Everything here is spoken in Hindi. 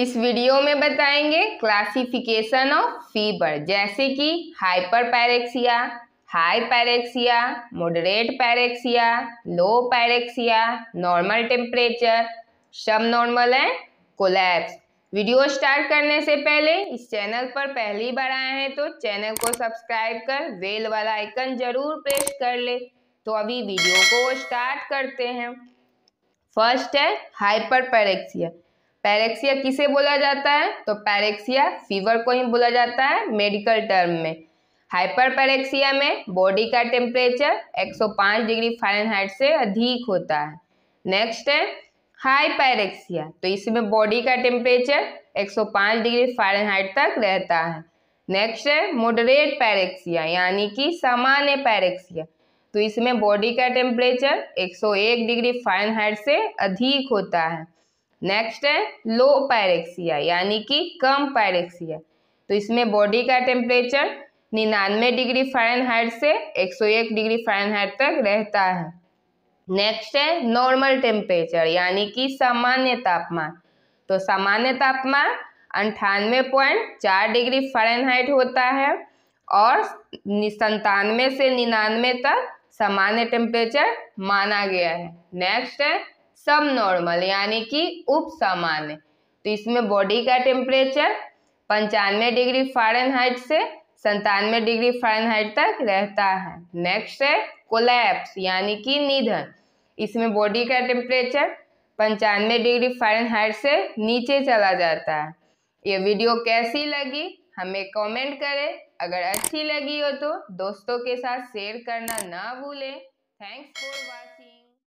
इस वीडियो में बताएंगे क्लासिफिकेशन ऑफ फीवर जैसे कि hyperpyrexia high pyrexia moderate pyrexia low pyrexia normal temperature सब नॉर्मल है कोलैप्स वीडियो स्टार्ट करने से पहले इस चैनल पर पहली बार आए हैं तो चैनल को सब्सक्राइब कर बेल वाला आइकन जरूर प्रेस कर ले तो अभी वीडियो को स्टार्ट करते हैं फर्स्ट है हाइपर पैरेक्सिया पैरेक्सिया किसे बोला जाता है तो पैरेक्सिया फीवर को ही बोला जाता है मेडिकल टर्म में हाइपर पैरेक्सिया में बॉडी का टेम्परेचर 105 डिग्री फारेनहाइट से अधिक होता है नेक्स्ट है हाई पैरेक्सिया तो इसमें बॉडी का टेम्परेचर 105 डिग्री फारेनहाइट तक रहता है नेक्स्ट है मॉडरेट पैरेक्सिया यानी कि सामान्य पैरेक्सिया तो इसमें बॉडी का टेम्परेचर 101 डिग्री फारेनहाइट से अधिक होता है नेक्स्ट है लो पायरेक्सिया यानी कि कम पायरेक्सिया तो इसमें बॉडी का टेम्परेचर निन्यानवे डिग्री फ़ारेनहाइट से 101 डिग्री फ़ारेनहाइट तक रहता है नेक्स्ट है नॉर्मल टेम्परेचर यानी कि सामान्य तापमान तो सामान्य तापमान अंठानवे पॉइंट चार डिग्री फ़ारेनहाइट होता है और संतानवे से निन्यानवे तक सामान्य टेम्परेचर माना गया है नेक्स्ट है सब नॉर्मल यानी कि उप सामान्य तो इसमें बॉडी का टेम्परेचर पंचानवे डिग्री फारेनहाइट से संतानवे डिग्री फारेनहाइट तक रहता है नेक्स्ट है कोलैप्स यानी कि निधन इसमें बॉडी का टेम्परेचर पंचानवे डिग्री फारेनहाइट से नीचे चला जाता है ये वीडियो कैसी लगी हमें कमेंट करें अगर अच्छी लगी हो तो दोस्तों के साथ शेयर करना ना भूलें थैंक्स फॉर वॉचिंग